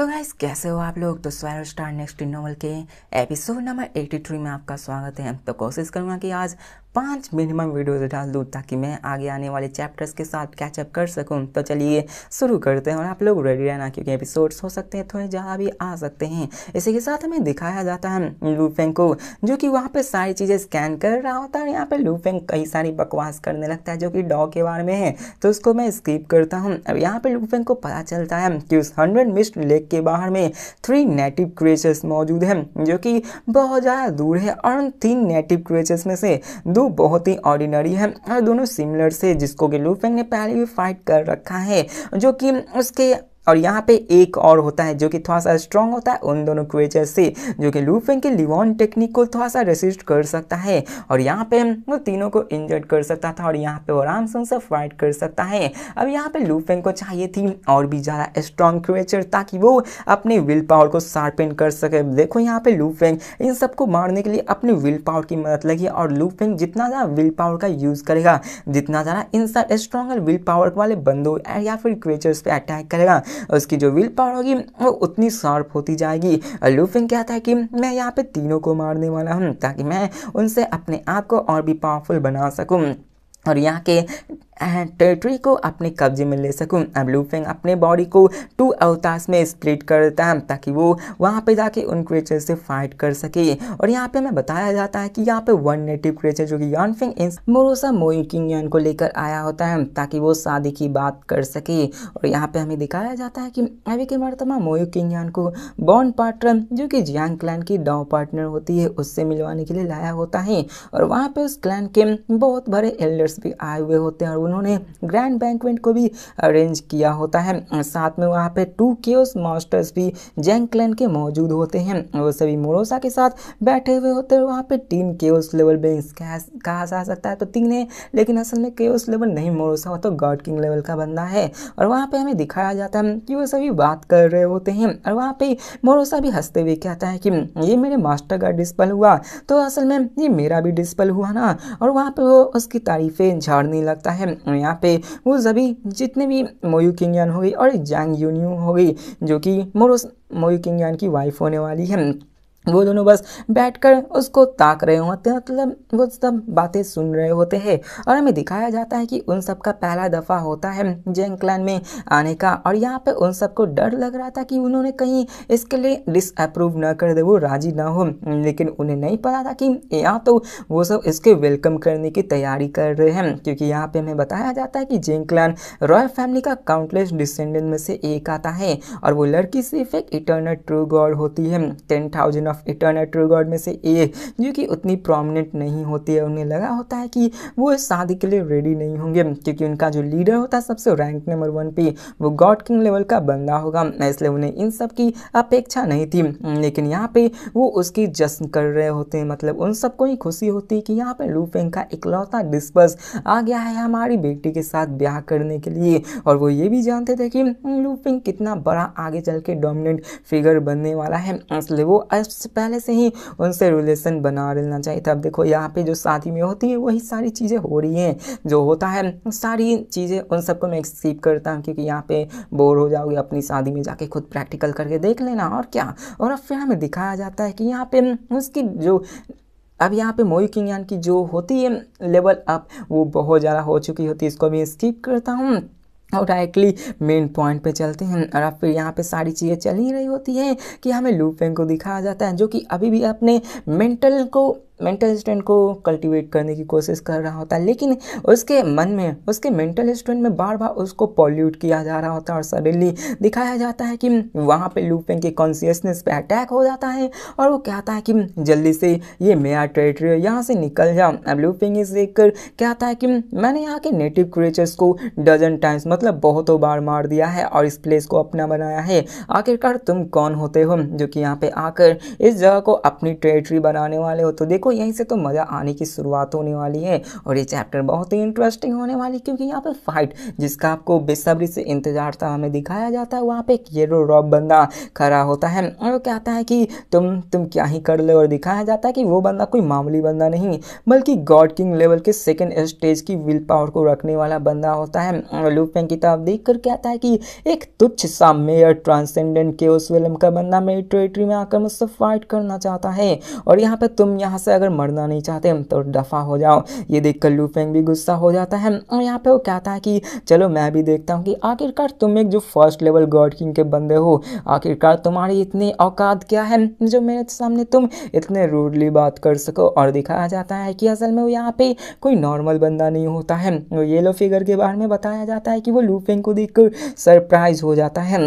तो गाइस कैसे हो आप लोग तो स्वैर स्टार नेक्स्ट नोवल के एपिसोड नंबर 83 में आपका स्वागत है तो कोशिश करूँगा कि आज पाँच मिनिमम वीडियोज़ डाल दूँ ताकि मैं आगे आने वाले चैप्टर्स के साथ कैचअप कर सकूँ तो चलिए शुरू करते हैं और आप लोग रेडी रहना क्योंकि एपिसोड्स हो सकते हैं थोड़े ज़्यादा भी आ सकते हैं इसी के साथ हमें दिखाया जाता है लूफेंग को जो कि वहाँ पर सारी चीज़ें स्कैन कर रहा होता है यहाँ पर लूफेंग कई सारी बकवास करने लगता है जो कि डॉ के बारे में है तो उसको मैं स्किप करता हूँ अब यहाँ पर लूफेंग को पता चलता है कि उस हंड्रेड मिस्ट लेक के बाहर में थ्री नेटिव क्रिएचर्स मौजूद हैं जो कि बहुत ज़्यादा दूर है और उन तीन नेटिव क्रिएचर्स में से दो दो बहुत ही ऑर्डिनरी है और दोनों सिमिलर से जिसको कि लूफेंग ने पहले भी फाइट कर रखा है जो कि उसके और यहाँ पे एक और होता है जो कि थोड़ा सा स्ट्रॉन्ग होता है उन दोनों क्वेचर से जो कि लूफेन के लिवॉन टेक्निक को थोड़ा सा रेसिस्ट कर सकता है और यहाँ पे वो तीनों को इंजर्ड कर सकता था और यहाँ पे वो आराम से फाइट कर सकता है अब यहाँ पे लूफेन को चाहिए थी और भी ज़्यादा स्ट्रॉन्ग क्वेचर ताकि वो अपने विल पावर को शार्पन कर सके देखो यहाँ पे लूफेंग इन सबको मारने के लिए अपने विल पावर की मदद लगी और लूफेंग जितना ज़्यादा विल पावर का यूज़ करेगा जितना ज़्यादा इन सब स्ट्रॉन्गर विल पावर वाले बंदों या फिर क्वेचर्स पर अटैक करेगा उसकी जो विल पावर होगी वो उतनी शार्प होती जाएगी लूफिंग कहता है कि मैं यहाँ पे तीनों को मारने वाला हूँ ताकि मैं उनसे अपने आप को और भी पावरफुल बना सकूँ और यहाँ के टेरिटरी को अपने कब्जे में ले सकूं अब लूफेंग अपने बॉडी को टू अवतास में स्प्लिट कर देता है ताकि वो वहाँ पे जाके उन क्रिएचर से फाइट कर सके और यहाँ पे हमें बताया जाता है कि यहाँ पे वन नेटिव क्रिएचर जो कि यॉनफिंग इन मोरोसा मोयूकिंग यान को लेकर आया होता है ताकि वो शादी की बात कर सके और यहाँ पर हमें दिखाया जाता है कि अभी के मरतमा मोयकिंग यान को बॉन पार्टनर जो कि जियांग क्लैन की डाव पार्टनर होती है उससे मिलवाने के लिए लाया होता है और वहाँ पर उस क्लैन के बहुत बड़े एल्डर लीडर्स भी आए हुए होते हैं और उन्होंने ग्रैंड बैंकवेंट को भी अरेंज किया होता है साथ में वहाँ पे टू केस मास्टर्स भी जैंकलैन के मौजूद होते हैं वो सभी मोरोसा के साथ बैठे हुए होते हैं वहाँ पे तीन केस लेवल बेंस कहा जा सकता है तो तीन है लेकिन असल में केस लेवल नहीं मोरोसा हो तो गॉड किंग लेवल का बंदा है और वहाँ पर हमें दिखाया जाता है कि वो सभी बात कर रहे होते हैं और वहाँ पर मोरोसा भी हंसते हुए कहता है कि ये मेरे मास्टर का डिस्पल हुआ तो असल में ये मेरा भी डिस्पल हुआ ना और वहाँ पर वो उसकी तारीफ पे झाड़ने लगता है यहाँ पे वो सभी जितने भी मोयू किंगयान हो गई और जैंग यूनियो हो गई जो कि मोरू मोयू किंगयान की वाइफ होने वाली है वो दोनों बस बैठकर उसको ताक रहे होते हैं मतलब वो सब बातें सुन रहे होते हैं और हमें दिखाया जाता है कि उन सब का पहला दफ़ा होता है जैन क्लैन में आने का और यहाँ पे उन सबको डर लग रहा था कि उन्होंने कहीं इसके लिए डिसअप्रूव ना कर दे वो राज़ी ना हो लेकिन उन्हें नहीं पता था कि यहाँ तो वो सब इसके वेलकम करने की तैयारी कर रहे हैं क्योंकि यहाँ पर हमें बताया जाता है कि जैन क्लैन रॉयल फैमिली का काउंटलेस डिसेंडेंट में से एक आता है और वो लड़की सिर्फ एक इटर्नल ट्रू गॉड होती है ten thousand of eternal god में से एक जो कि उतनी प्रोमिनेंट नहीं होती है उन्हें लगा होता है कि वो इस शादी के लिए रेडी नहीं होंगे क्योंकि उनका जो लीडर होता है सबसे रैंक नंबर वन पे वो गॉड किंग लेवल का बंदा होगा इसलिए उन्हें इन सब की अपेक्षा नहीं थी लेकिन यहाँ पे वो उसकी जश्न कर रहे होते हैं मतलब उन सबको ही खुशी होती है कि यहाँ पे लूफेंग का इकलौता डिस्पस आ गया है हमारी बेटी के साथ ब्याह करने के लिए और वो ये भी जानते थे कि लूफेंग कितना बड़ा आगे चल के डोमिनेंट फिगर बनने वाला है इसलिए वो इससे पहले से ही उनसे रिलेशन बना लेना चाहिए था अब देखो यहाँ पे जो शादी में होती है वही सारी चीज़ें हो रही हैं जो होता है सारी चीज़ें उन सबको मैं स्कीप करता हूँ क्योंकि यहाँ पे बोर हो जाओगे अपनी शादी में जाके खुद प्रैक्टिकल करके देख लेना और क्या और अब फिर हमें दिखाया जाता है कि यहाँ पे उसकी जो अब यहाँ पे मोई किंग यान की जो होती है लेवल अप वो बहुत ज़्यादा हो चुकी होती है इसको मैं स्किप करता हूँ और डायरेक्टली मेन पॉइंट पे चलते हैं और अब फिर यहाँ पे सारी चीज़ें चल ही रही होती हैं कि हमें लूपेंग को दिखाया जाता है जो कि अभी भी अपने मेंटल को मेंटल स्ट्रेंथ को कल्टीवेट करने की कोशिश कर रहा होता है लेकिन उसके मन में उसके मेंटल स्ट्रेंथ में बार बार उसको पॉल्यूट किया जा रहा होता है और सडनली दिखाया जाता है कि वहाँ पे लूपेन के कॉन्सियसनेस पे अटैक हो जाता है और वो कहता है कि जल्दी से ये मेरा टेरेटरी है यहाँ से निकल जाओ अब लूपिंग इज एक कहता है कि मैंने यहाँ के नेटिव क्रिएचर्स को डजन टाइम्स मतलब बहुतों बार मार दिया है और इस प्लेस को अपना बनाया है आखिरकार तुम कौन होते हो जो कि यहाँ पर आकर इस जगह को अपनी टेरेटरी बनाने वाले हो तो देखो देखो यहीं से तो मज़ा आने की शुरुआत होने वाली है और ये चैप्टर बहुत ही इंटरेस्टिंग होने वाली क्योंकि यहाँ पे फाइट जिसका आपको बेसब्री से इंतजार था हमें दिखाया जाता है वहाँ पे एक येरो रॉब बंदा खड़ा होता है और वो कहता है कि तुम तुम क्या ही कर ले और दिखाया जाता है कि वो बंदा कोई मामूली बंदा नहीं बल्कि गॉड किंग लेवल के सेकेंड स्टेज की विल पावर को रखने वाला बंदा होता है और लूपेन की तरफ देख कर कहता है कि एक तुच्छ सा मेयर ट्रांसेंडेंट के उस विलम का बंदा मेरी टेरेटरी में आकर मुझसे फाइट करना चाहता है और यहाँ पर तुम यहाँ से अगर मरना नहीं चाहते तो दफ़ा हो जाओ ये देख कर लूफेंग भी गुस्सा हो जाता है और यहाँ पे वो कहता है कि चलो मैं भी देखता हूँ कि आखिरकार तुम एक जो फर्स्ट लेवल गॉड किंग के बंदे हो आखिरकार तुम्हारी इतनी औकात क्या है जो मेरे सामने तुम इतने रूडली बात कर सको और दिखाया जाता है कि असल में वो यहाँ पे कोई नॉर्मल बंदा नहीं होता है येलो फिगर के बारे में बताया जाता है कि वो लूफेंग को देख सरप्राइज़ हो जाता है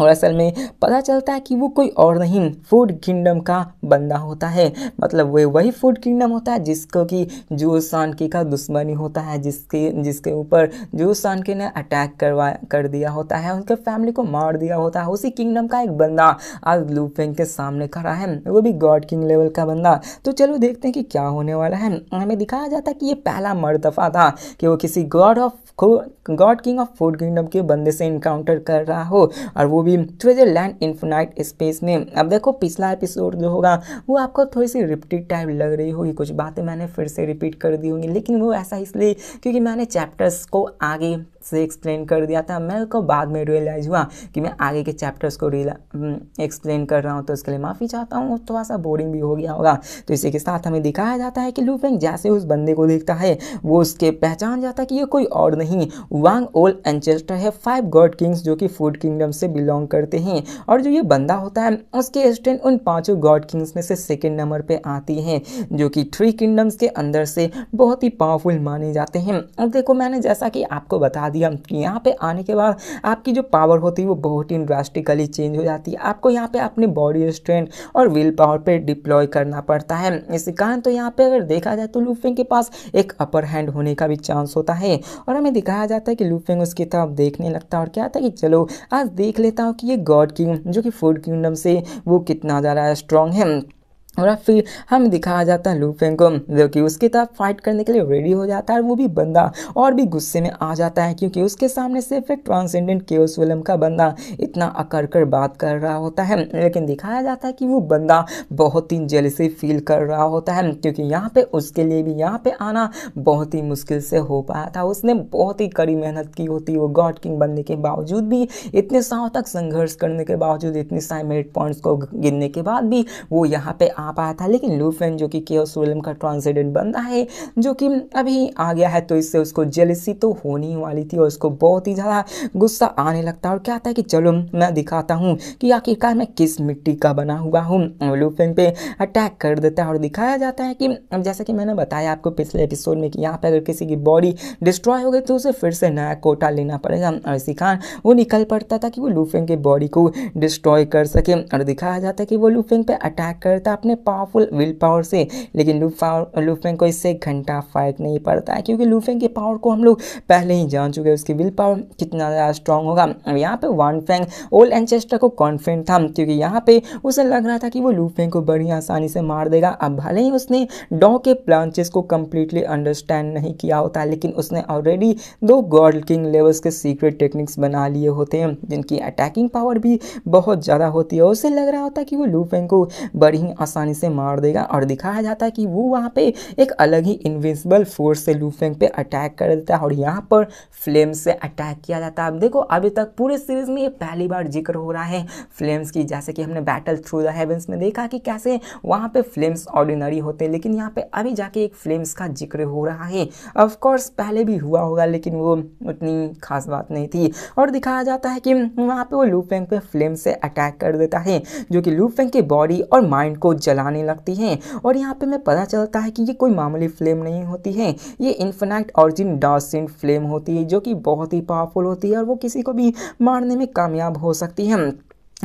और असल में पता चलता है कि वो कोई और नहीं फूड किंगडम का बंदा होता है मतलब वो वही फूड किंगडम होता है जिसको कि जो सानके का दुश्मनी होता है जिसके जिसके ऊपर जो सानके ने अटैक करवा कर दिया होता है उनके फैमिली को मार दिया होता है उसी किंगडम का एक बंदा आज लूपेंग के सामने खड़ा है वो भी गॉड किंग लेवल का बंदा तो चलो देखते हैं कि क्या होने वाला है हमें दिखाया जाता है कि ये पहला मरतफा था कि वो किसी god of god king of food kingdom के बंदे से इनकाउंटर कर रहा हो और वो भी ट्रेजर लैंड इन्फोनाइट स्पेस में अब देखो पिछला एपिसोड जो होगा वो आपको थोड़ी सी रिपीट टाइप लग रही होगी कुछ बातें मैंने फिर से रिपीट कर दी होंगी लेकिन वो ऐसा इसलिए क्योंकि मैंने चैप्टर्स को आगे से एक्सप्लेन कर दिया था मैं को बाद में रियलाइज़ हुआ कि मैं आगे के चैप्टर्स को एक्सप्लेन हम्म, कर रहा हूँ तो इसके लिए माफ़ी चाहता हूँ थोड़ा सा बोरिंग भी हो गया होगा तो इसी के साथ हमें दिखाया जाता है कि लूफेंग जैसे उस बंदे को देखता है वो उसके पहचान जाता है कि ये कोई और नहीं वांग ओल्ड एंचेस्टर है फाइव गॉड किंग्स जो कि फूड किंगडम से बिलोंग करते हैं और जो ये बंदा होता है उसके स्ट्रेंथ उन पाँचों गॉड किंग्स में से सेकेंड नंबर पर आती हैं जो कि थ्री किंगडम्स के अंदर से बहुत ही पावरफुल माने जाते हैं और देखो मैंने जैसा कि आपको बता दिया यहाँ पे आने के बाद आपकी जो पावर होती है वो बहुत ही ड्रास्टिकली चेंज हो जाती है आपको यहाँ पे अपनी बॉडी स्ट्रेंथ और विल पावर पे डिप्लॉय करना पड़ता है इस कारण तो यहाँ पे अगर देखा जाए तो लूफिंग के पास एक अपर हैंड होने का भी चांस होता है और हमें दिखाया जाता है कि लूफिंग उसकी तरफ देखने लगता है और क्या था कि चलो आज देख लेता हूँ कि ये गॉड किंग जो कि फूड किंगडम से वो कितना ज़्यादा स्ट्रांग है और अब फिर हम दिखाया जाता है लूफेंग को जो कि उसके साथ फाइट करने के लिए रेडी हो जाता है वो भी बंदा और भी गुस्से में आ जाता है क्योंकि उसके सामने सिर्फ एक ट्रांसेंडेंट केस विलम का बंदा इतना अकड़ कर बात कर रहा होता है लेकिन दिखाया जाता है कि वो बंदा बहुत ही जल से फील कर रहा होता है क्योंकि यहाँ पर उसके लिए भी यहाँ पर आना बहुत ही मुश्किल से हो पाया था उसने बहुत ही कड़ी मेहनत की होती वो गॉड किंग बनने के बावजूद भी इतने सालों तक संघर्ष करने के बावजूद इतने सारे मेरिट पॉइंट्स को गिनने के बाद भी वो यहाँ पर आ पाया था लेकिन लूफेन जो कि के वेलम का ट्रांसजेंडेंट बंदा है जो कि अभी आ गया है तो इससे उसको जेलसी तो होने वाली थी और उसको बहुत ही ज़्यादा गुस्सा आने लगता है और क्या है कि चलो मैं दिखाता हूँ कि आखिरकार मैं किस मिट्टी का बना हुआ हूँ लूफेन पे अटैक कर देता है और दिखाया जाता है कि जैसा कि मैंने बताया आपको पिछले एपिसोड में कि यहाँ पर अगर किसी की बॉडी डिस्ट्रॉय हो गई तो उसे फिर से नया कोटा लेना पड़ेगा और इसी कारण वो निकल पड़ता था कि वो लूफेंग के बॉडी को डिस्ट्रॉय कर सके और दिखाया जाता है कि वो लूफेंग पे अटैक करता अपने अपने पावरफुल विल पावर से लेकिन लूप लूफेंग को इससे घंटा फ़र्क नहीं पड़ता है क्योंकि लूफेंग के पावर को हम लोग पहले ही जान चुके हैं उसकी विल पावर कितना ज़्यादा स्ट्रॉन्ग होगा अब यहाँ पे वन फेंग ओल्ड एनचेस्टर को कॉन्फिडेंट था क्योंकि यहाँ पे उसे लग रहा था कि वो लूफेंग को बड़ी आसानी से मार देगा अब भले ही उसने डॉ के प्लांचेस को कम्प्लीटली अंडरस्टैंड नहीं किया होता लेकिन उसने ऑलरेडी दो गॉड किंग लेवल्स के सीक्रेट टेक्निक्स बना लिए होते हैं जिनकी अटैकिंग पावर भी बहुत ज़्यादा होती है उसे लग रहा होता कि वो लूफेंग को बड़ी ही आसानी आसानी से मार देगा और दिखाया जाता है कि वो वहाँ पे एक अलग ही इन्विजिबल फोर्स से लूफेंग पे अटैक कर देता है और यहाँ पर फ्लेम्स से अटैक किया जाता है अब देखो अभी तक पूरे सीरीज में ये पहली बार जिक्र हो रहा है फ्लेम्स की जैसे कि हमने बैटल थ्रू द हेवेंस में देखा कि कैसे वहाँ पर फ्लेम्स ऑर्डिनरी होते हैं लेकिन यहाँ पर अभी जाके एक फ्लेम्स का जिक्र हो रहा है ऑफकोर्स पहले भी हुआ होगा लेकिन वो उतनी खास बात नहीं थी और दिखाया जाता है कि वहाँ पर वो लूफेंग पे फ्लेम से अटैक कर देता है जो कि लूफेंग के बॉडी और माइंड को जल जलाने लगती हैं और यहाँ पे मैं पता चलता है कि ये कोई मामूली फ्लेम नहीं होती है ये इन्फिनाइट ऑरिजिन डॉसिन फ्लेम होती है जो कि बहुत ही पावरफुल होती है और वो किसी को भी मारने में कामयाब हो सकती है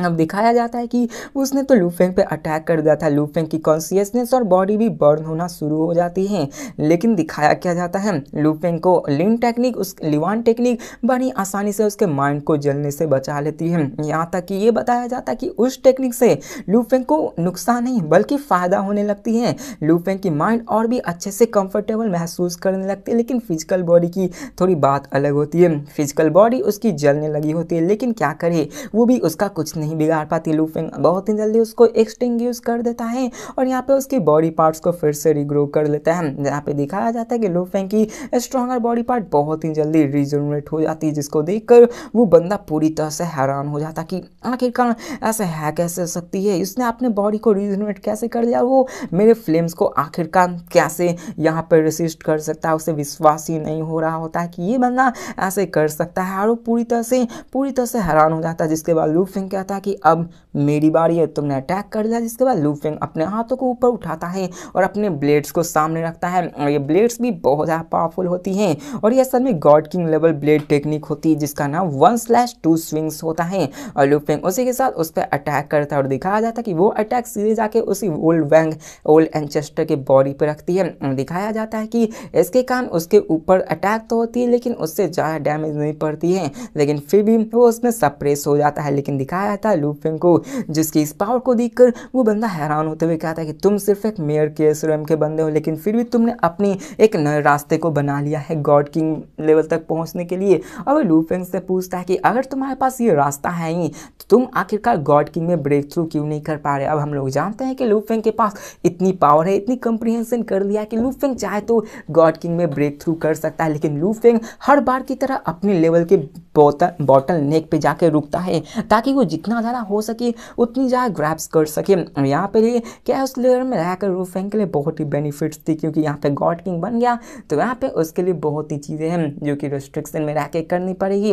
अब दिखाया जाता है कि उसने तो लूफेंग पे अटैक कर दिया था लूफेंग की कॉन्सियसनेस और बॉडी भी बर्न होना शुरू हो जाती है लेकिन दिखाया क्या जाता है लूफेंग को लिन टेक्निक उस लिवान टेक्निक बड़ी आसानी से उसके माइंड को जलने से बचा लेती है यहाँ तक कि ये बताया जाता है कि उस टेक्निक से लूफेंग को नुकसान नहीं बल्कि फ़ायदा होने लगती है लूफेंग की माइंड और भी अच्छे से कम्फर्टेबल महसूस करने लगती है लेकिन फिजिकल बॉडी की थोड़ी बात अलग होती है फिजिकल बॉडी उसकी जलने लगी होती है लेकिन क्या करे वो भी उसका कुछ नहीं बिगाड़ पाती लूफिंग बहुत ही जल्दी उसको एक्सटिंग यूज़ कर देता है और यहाँ पे उसकी बॉडी पार्ट्स को फिर से रिग्रो कर लेता है यहाँ पे दिखाया जाता है कि लूफिंग की स्ट्रॉगर बॉडी पार्ट बहुत ही जल्दी रिजनरेट हो जाती है जिसको देख वो बंदा पूरी तरह से हैरान हो जाता कि आखिरकार ऐसे है कैसे सकती है इसने अपने बॉडी को रिजनरेट कैसे कर दिया वो मेरे फ्लेम्स को आखिरकार कैसे यहाँ पर रिसिस्ट कर सकता है उसे विश्वास ही नहीं हो रहा होता है कि ये बंदा ऐसे कर सकता है और वो पूरी तरह से पूरी तरह से हैरान हो जाता है जिसके बाद लूफिंग कहता कहता है कि अब मेरी बारी है तुमने अटैक कर दिया जिसके बाद लूफेंग अपने हाथों को ऊपर उठाता है और अपने ब्लेड्स को सामने रखता है और ये ब्लेड्स भी बहुत ज़्यादा पावरफुल होती हैं और ये असल में god king level blade technique होती है जिसका नाम वन स्लैश टू स्विंग्स होता है और लूफेंग उसी के साथ उस पर अटैक करता है और दिखाया जाता है कि वो अटैक सीधे जाके उसी ओल्ड वैंग ओल्ड एंचेस्टर के बॉडी पर रखती है दिखाया जाता है कि इसके कारण उसके ऊपर अटैक तो होती है लेकिन उससे ज़्यादा डैमेज नहीं पड़ती है लेकिन फिर भी वो उसमें सप्रेस हो जाता है लेकिन दिखाया कहता है लूफिंग को जिसकी इस पावर को देख वो बंदा हैरान होते हुए कहता है कि तुम सिर्फ एक मेयर के एस के बंदे हो लेकिन फिर भी तुमने अपनी एक नए रास्ते को बना लिया है गॉड किंग लेवल तक पहुँचने के लिए और वह लूफेंग से पूछता है कि अगर तुम्हारे पास ये रास्ता है ही तो तुम आखिरकार गॉड किंग में ब्रेक थ्रू क्यों नहीं कर पा रहे अब हम लोग जानते हैं कि लूफिंग के पास इतनी पावर है इतनी कंप्रीहेंशन कर लिया कि लूफिंग चाहे तो गॉड किंग में ब्रेक थ्रू कर सकता है लेकिन लूफिंग हर बार की तरह अपने लेवल के बोतल बॉटल नेक पे जाके रुकता है ताकि वो जितना ज़्यादा हो सके उतनी ज़्यादा ग्रैप्स कर सके यहाँ पर लिए क्या उस लेयर में रहकर रूफेंग के लिए बहुत ही बेनिफिट्स थी क्योंकि यहाँ पे गॉड किंग बन गया तो यहाँ पे उसके लिए बहुत ही चीज़ें हैं जो कि रेस्ट्रिक्शन में रह करनी पड़ेगी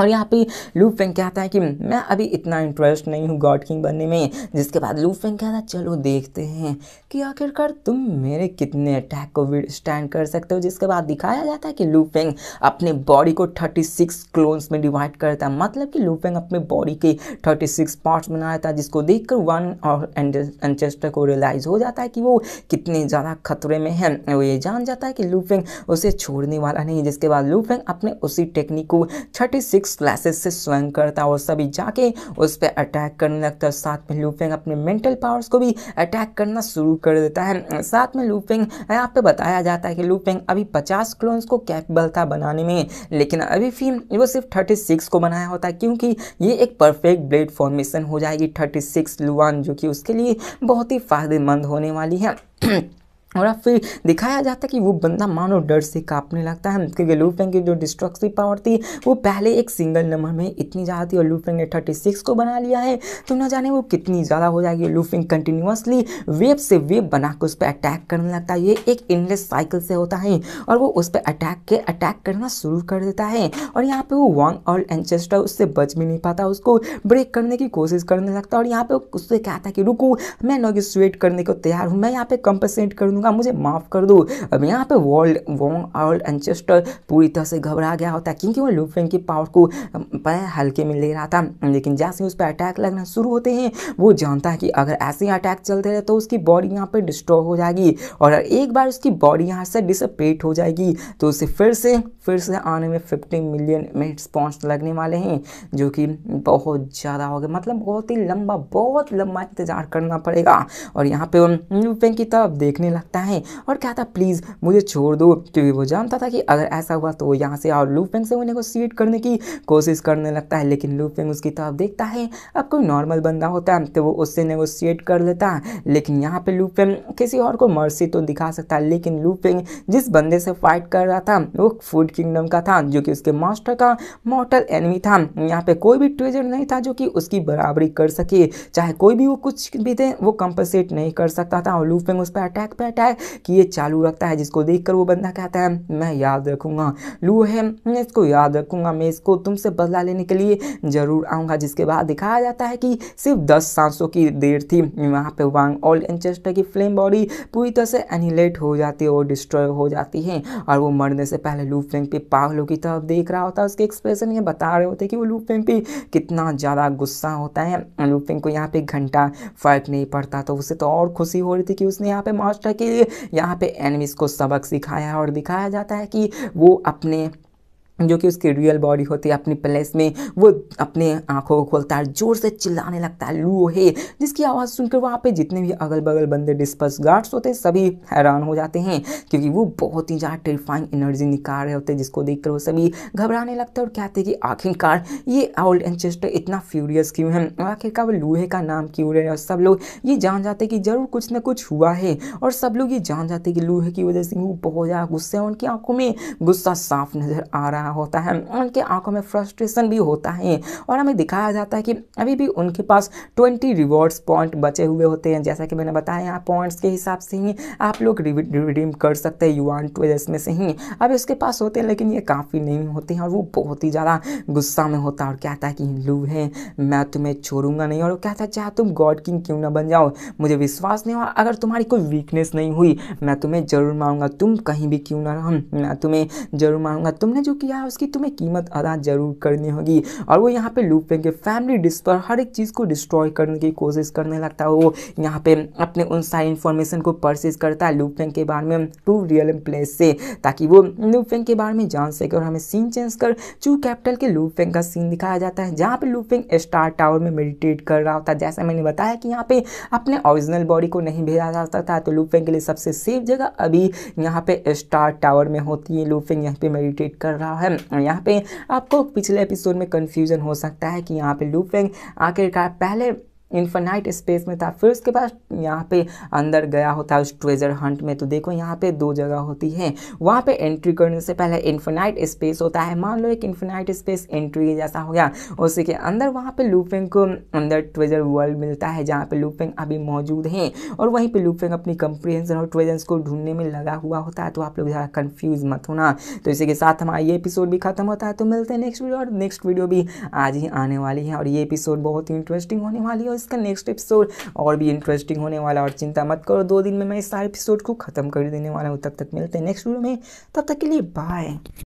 और यहाँ पे लूप फेंग कहता है कि मैं अभी इतना इंटरेस्ट नहीं हूँ गॉड किंग बनने में जिसके बाद लूप फेंग कहता है चलो देखते हैं कि आखिरकार तुम मेरे कितने अटैक को स्टैंड कर सकते हो जिसके बाद दिखाया जाता है कि लूप फेंग अपने बॉडी को 36 क्लोन्स में डिवाइड करता है मतलब कि लूप फेंग अपने बॉडी के सिक्स पार्ट्स बनाया था जिसको देख कर वन और एंचेस्टर को रियलाइज़ हो जाता है कि वो कितने ज़्यादा खतरे में है वो ये जान जाता है कि लूप फेंग उसे छोड़ने वाला नहीं जिसके बाद लूप फेंग अपने उसी टेक्निक को थर्टी सिक्स क्लासेस से स्वयं करता है और सभी जाके उस पर अटैक करने लगता है साथ में लूफेंग अपने मेंटल पावर्स को भी अटैक करना शुरू कर देता है साथ में लूफेंग यहाँ पे बताया जाता है कि लूफेंग अभी पचास क्लोन्स को कैपेबल था बनाने में लेकिन अभी फिर वो सिर्फ थर्टी सिक्स को बनाया होता है क्योंकि ये एक परफेक्ट ब्लेड फॉर्मेशन हो जाएगी थर्टी सिक्स लुआन जो कि उसके लिए बहुत ही फ़ायदेमंद होने वाली है और अब फिर दिखाया जाता है कि वो बंदा मानो डर से कांपने लगता है क्योंकि लूफेंग की जो डिस्ट्रक्सिव पावर थी वो पहले एक सिंगल नंबर में इतनी ज़्यादा थी और लूफेंग ने थर्टी सिक्स को बना लिया है तो ना जाने वो कितनी ज़्यादा हो जाएगी लू कंटिन्यूसली वेब से वेब बना के उस पर अटैक करने लगता है ये एक इनलेस साइकिल से होता है और वो उस पर अटैक के अटैक करना शुरू कर देता है और यहाँ पर वो वांग और एनचेस्टर उससे बच भी नहीं पाता उसको ब्रेक करने की कोशिश करने लगता है और यहाँ पर उससे कहता है कि रुको मैं स्वेट करने को तैयार हूँ मैं यहाँ पर कर करूँगा करूंगा मुझे माफ़ कर दो अब यहाँ पे वर्ल्ड वॉन्ग और एंचेस्टर पूरी तरह से घबरा गया होता है क्योंकि वो लुफेंग की पावर को हल्के में ले रहा था लेकिन जैसे उस पर अटैक लगना शुरू होते हैं वो जानता है कि अगर ऐसे ही अटैक चलते रहे तो उसकी बॉडी यहाँ पर डिस्ट्रॉय हो जाएगी और एक बार उसकी बॉडी यहाँ से डिसपेट हो जाएगी तो उसे फिर से फिर से आने में फिफ्टी मिलियन मिनट्स पॉइंट्स लगने वाले हैं जो कि बहुत ज़्यादा हो गया मतलब बहुत ही लंबा बहुत लंबा इंतज़ार करना पड़ेगा और यहाँ पे लुपेंग की तरफ देखने लगता सकता है और क्या था प्लीज़ मुझे छोड़ दो क्योंकि वो जानता था कि अगर ऐसा हुआ तो यहाँ से और लूफेंग से को सीट करने की कोशिश करने लगता है लेकिन लूफेंग उसकी तरफ देखता है अब कोई नॉर्मल बंदा होता है तो वो उससे नेगोशिएट कर लेता है लेकिन यहाँ पे लूफेंग किसी और को मर्सी तो दिखा सकता है लेकिन लूपेंग जिस बंदे से फाइट कर रहा था वो फूड किंगडम का था जो कि उसके मास्टर का मॉटल एनमी था यहाँ पे कोई भी ट्रेजर नहीं था जो कि उसकी बराबरी कर सके चाहे कोई भी वो कुछ भी दे वो कंपनसेट नहीं कर सकता था और लूपेंग उस पर अटैक पे अटैक लगता है कि ये चालू रखता है जिसको देख वो बंदा कहता है मैं याद रखूंगा लू है मैं इसको याद रखूंगा मैं इसको तुमसे बदला लेने के लिए ज़रूर आऊंगा जिसके बाद दिखाया जाता है कि सिर्फ दस सांसों की देर थी वहाँ पे वांग ऑल एंचेस्टर की फ्लेम बॉडी पूरी तरह से एनिलेट हो जाती है और डिस्ट्रॉय हो जाती है और वो मरने से पहले लू फ्लेम पे पागलों की तरफ देख रहा होता है उसके एक्सप्रेशन ये बता रहे होते कि वो लू फ्लेम पे कितना ज़्यादा गुस्सा होता है लू फ्लेम को यहाँ पे घंटा फर्क नहीं पड़ता तो उसे तो और खुशी हो रही थी कि उसने यहाँ पे मास्टर के यहाँ पे एनविस को सबक सिखाया और दिखाया जाता है कि वो अपने जो कि उसकी रियल बॉडी होती है अपनी प्लेस में वो अपने आंखों को खोलता है ज़ोर से चिल्लाने लगता है लू है जिसकी आवाज़ सुनकर वहाँ पे जितने भी अगल बगल बंदे डिस्पर्स गार्ड्स होते हैं सभी हैरान हो जाते हैं क्योंकि वो बहुत ही ज़्यादा टेरिफाइंग एनर्जी निकाल रहे होते हैं जिसको देखकर वो सभी घबराने लगते हैं और कहते हैं कि आखिरकार ये ओल्ड एनचेस्टर इतना फ्यूरियस क्यों है आखिरकार वो लूहे का नाम क्यों रहे और सब लोग ये जान जाते कि ज़रूर कुछ ना कुछ हुआ है और सब लोग ये जान जाते कि लूहे की वजह से वो बहुत ज़्यादा गुस्से हैं उनकी आँखों में गुस्सा साफ नज़र आ रहा रहा होता है उनकी आंखों में फ्रस्ट्रेशन भी होता है और हमें दिखाया जाता है कि अभी भी उनके पास ट्वेंटी रिवॉर्ड्स पॉइंट बचे हुए होते हैं जैसा कि मैंने बताया यहाँ पॉइंट्स के हिसाब से ही आप लोग रिडीम कर सकते हैं युवान ट्वेल्स में से ही अभी उसके पास होते हैं लेकिन ये काफ़ी नहीं होते हैं और वो बहुत ही ज़्यादा गुस्सा में होता है और कहता है कि लू है मैं तुम्हें छोड़ूंगा नहीं और वो कहता है चाहे तुम गॉड किंग क्यों ना बन जाओ मुझे विश्वास नहीं हुआ अगर तुम्हारी कोई वीकनेस नहीं हुई मैं तुम्हें ज़रूर मारूंगा तुम कहीं भी क्यों ना रहो मैं तुम्हें ज़रूर मारूंगा तुमने जो किया किया है उसकी तुम्हें कीमत अदा ज़रूर करनी होगी और वो यहाँ पे लूप के फैमिली डिस्क पर हर एक चीज़ को डिस्ट्रॉय करने की कोशिश करने लगता है वो यहाँ पे अपने उन सारी इन्फॉर्मेशन को परसेज करता है लूप के बारे में टू रियल प्लेस से ताकि वो लूप के बारे में जान सके और हमें सीन चेंज कर चू कैपिटल के लूप का सीन दिखाया जाता है जहाँ पर लूप स्टार टावर में मेडिटेट कर रहा होता है जैसा मैंने बताया कि यहाँ पर अपने ऑरिजिनल बॉडी को नहीं भेजा जाता था तो लूपिंग के लिए सबसे सेफ जगह अभी यहाँ पर स्टार टावर में होती है लूपिंग यहाँ पे मेडिटेट कर रहा है है यहाँ पे आपको पिछले एपिसोड में कन्फ्यूज़न हो सकता है कि यहाँ पे लूफेंग आखिरकार पहले इन्फेनाइट स्पेस में था फिर उसके बाद यहाँ पे अंदर गया होता है उस ट्रेजर हंट में तो देखो यहाँ पे दो जगह होती है वहाँ पे एंट्री करने से पहले इन्फेनाइट स्पेस होता है मान लो एक इन्फेनाइट स्पेस एंट्री जैसा हो गया उसी के अंदर वहाँ पे लूपिंग को अंदर ट्रेजर वर्ल्ड मिलता है जहाँ पे लूपिंग अभी मौजूद हैं और वहीं पर लूपिंग अपनी कंप्रीहेंसन और ट्रेजर्स को ढूंढने में लगा हुआ होता है तो आप लोग ज़्यादा कन्फ्यूज़ मत होना तो इसी के साथ हमारा ये एपिसोड भी खत्म होता है तो मिलते हैं नेक्स्ट वीडियो और नेक्स्ट वीडियो भी आज ही आने वाली है और ये एपिसोड बहुत ही इंटरेस्टिंग होने वाली है और इसका नेक्स्ट एपिसोड और भी इंटरेस्टिंग होने वाला और चिंता मत करो दो दिन में मैं इस सारे एपिसोड को ख़त्म कर देने वाला हूँ तब तक मिलते हैं नेक्स्ट वीडियो में तब तक के लिए बाय